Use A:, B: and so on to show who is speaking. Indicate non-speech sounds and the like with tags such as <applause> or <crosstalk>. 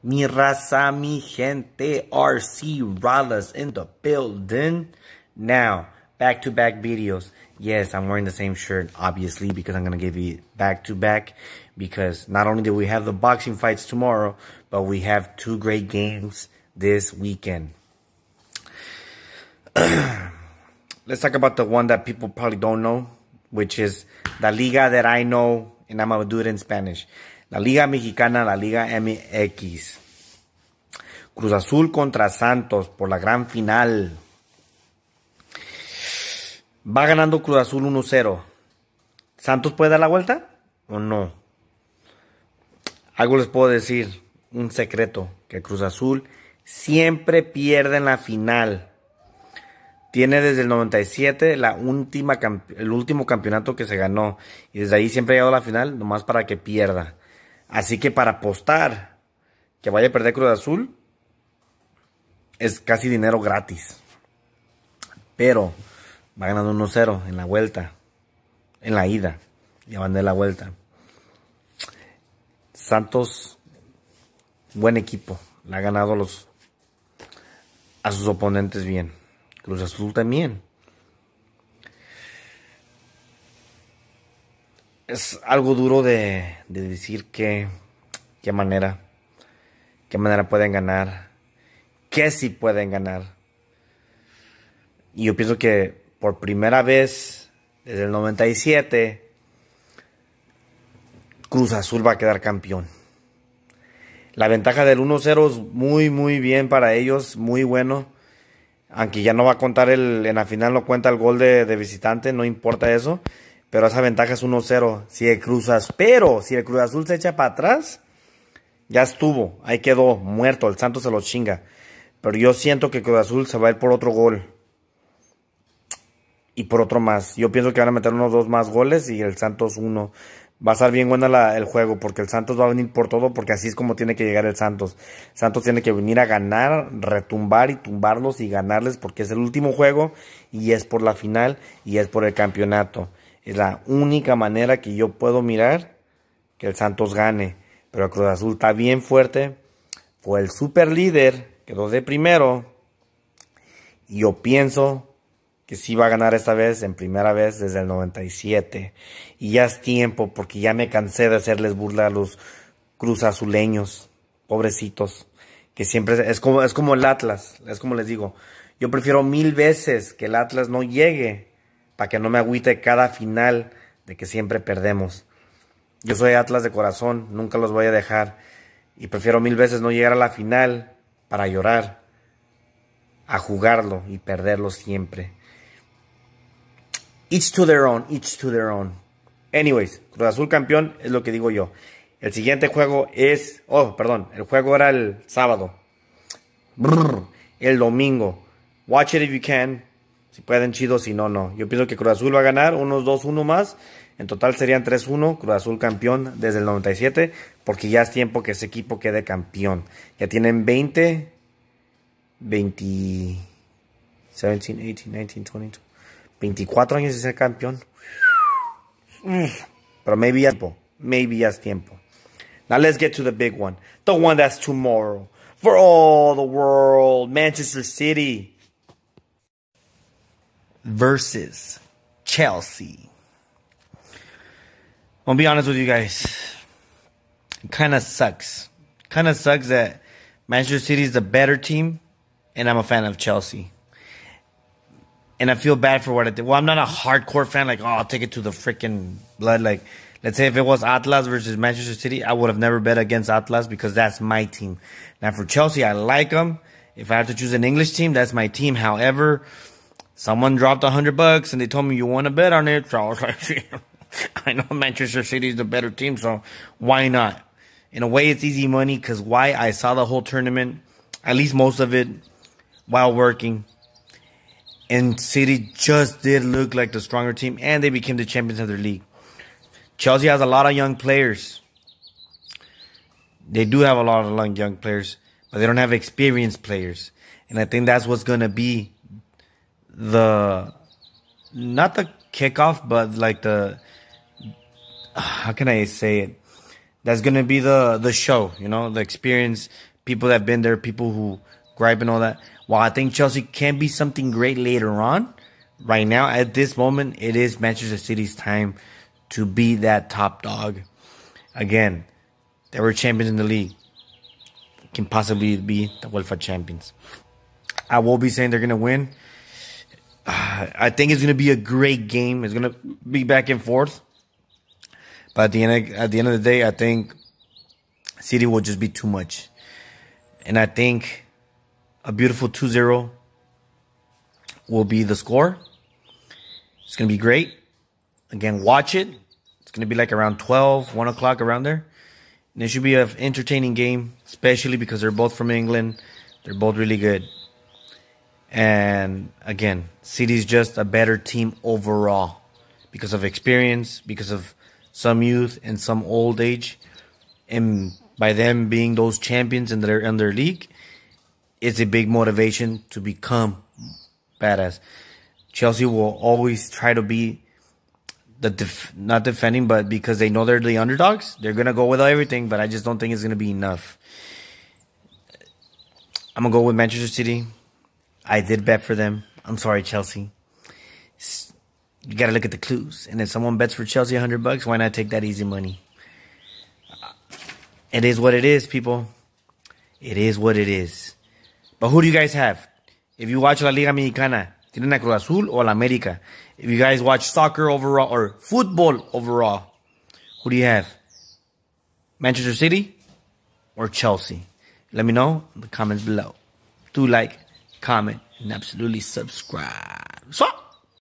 A: Mi raza, mi gente, RC Ralas in the building. Now, back-to-back -back videos. Yes, I'm wearing the same shirt, obviously, because I'm going to give you back-to-back. -back because not only do we have the boxing fights tomorrow, but we have two great games this weekend. <clears throat> Let's talk about the one that people probably don't know, which is the Liga that I know, and I'm going to do it in Spanish. La Liga Mexicana, la Liga MX. Cruz Azul contra Santos por la gran final. Va ganando Cruz Azul 1-0. ¿Santos puede dar la vuelta o no? Algo les puedo decir, un secreto, que Cruz Azul siempre pierde en la final. Tiene desde el 97 la última, el último campeonato que se ganó. Y desde ahí siempre ha llegado a la final, nomás para que pierda. Así que para apostar que vaya a perder Cruz Azul, es casi dinero gratis. Pero va ganando 1-0 en la vuelta, en la ida. Ya van de la vuelta. Santos, buen equipo. Le ha ganado los, a sus oponentes bien. Cruz Azul también. es algo duro de, decir que, qué manera, qué manera pueden ganar, qué si pueden ganar. Y yo pienso que por primera vez desde el 97, Cruz Azul va a quedar campeón. La ventaja del 1-0 es muy, muy bien para ellos, muy bueno. Aunque ya no va a contar el, en la final no cuenta el gol de visitante, no importa eso. Pero esa ventaja es 1-0. Si el cruzas. pero si el Cruz Azul se echa para atrás, ya estuvo. Ahí quedó muerto. El Santos se lo chinga. Pero yo siento que Cruz Azul se va a ir por otro gol. Y por otro más. Yo pienso que van a meter unos dos más goles y el Santos uno. Va a estar bien buena la, el juego porque el Santos va a venir por todo porque así es como tiene que llegar el Santos. Santos tiene que venir a ganar, retumbar y tumbarlos y ganarles porque es el último juego y es por la final y es por el campeonato. Es la única manera que yo puedo mirar que el Santos gane. Pero el Cruz Azul está bien fuerte. Fue el super líder, quedó de primero. Y yo pienso que sí va a ganar esta vez, en primera vez desde el 97. Y ya es tiempo, porque ya me cansé de hacerles burla a los Cruz Azuleños, pobrecitos. Que siempre es como, es como el Atlas, es como les digo. Yo prefiero mil veces que el Atlas no llegue para que no me agüite cada final de que siempre perdemos. Yo soy Atlas de corazón, nunca los voy a dejar y prefiero mil veces no llegar a la final para llorar, a jugarlo y perderlo siempre. Each to their own, each to their own. Anyways, Cruz Azul campeón es lo que digo yo. El siguiente juego es, oh, perdón, el juego era el sábado. el domingo. Watch it if you can. Si pueden, chido, si no, no. Yo pienso que Cruz Azul va a ganar unos 2-1 más. En total serían 3-1, Cruz Azul campeón desde el 97, porque ya es tiempo que ese equipo quede campeón. Ya tienen 20, 20, 17, 18, 19, 20, 24 años de ser campeón. Pero maybe ya es tiempo. Maybe ya es tiempo. Now let's get to the big one. The one that's tomorrow. For all the world, Manchester City. versus Chelsea. I'll be honest with you guys. It kind of sucks. Kind of sucks that Manchester City is the better team, and I'm a fan of Chelsea. And I feel bad for what I did. Well, I'm not a hardcore fan, like, oh, I'll take it to the freaking blood. Like, let's say if it was Atlas versus Manchester City, I would have never bet against Atlas because that's my team. Now, for Chelsea, I like them. If I have to choose an English team, that's my team. However, someone dropped a hundred bucks and they told me you want to bet on it. So I was <laughs> like, I know Manchester City is the better team, so why not? In a way, it's easy money because why I saw the whole tournament, at least most of it, while working. And City just did look like the stronger team, and they became the champions of their league. Chelsea has a lot of young players. They do have a lot of young players, but they don't have experienced players. And I think that's what's going to be the not the kickoff, but like the how can I say it? That's gonna be the the show, you know, the experience. People that have been there, people who gripe and all that. While I think Chelsea can be something great later on, right now at this moment, it is Manchester City's time to be that top dog. Again, they were champions in the league. Can possibly be the UEFA champions. I will be saying they're gonna win. <sighs> I think it's going to be a great game. It's going to be back and forth. But at the end, of, at the end of the day, I think City will just be too much. And I think a beautiful 2-0 will be the score. It's going to be great. Again, watch it. It's going to be like around 12, 1 o'clock, around there. And it should be an entertaining game, especially because they're both from England. They're both really good. And again, City's just a better team overall because of experience, because of some youth and some old age. And by them being those champions in their, in their league, it's a big motivation to become badass. Chelsea will always try to be the def not defending, but because they know they're the underdogs, they're gonna go with everything. But I just don't think it's gonna be enough. I'm gonna go with Manchester City. I did bet for them. I'm sorry, Chelsea. You got to look at the clues. And if someone bets for Chelsea 100 bucks, why not take that easy money? Uh, it is what it is, people. It is what it is. But who do you guys have? If you watch La Liga Mexicana, tienen a Cruz Azul or La América. If you guys watch soccer overall or football overall, who do you have? Manchester City or Chelsea? Let me know in the comments below. Do like, comment, and absolutely subscribe. So.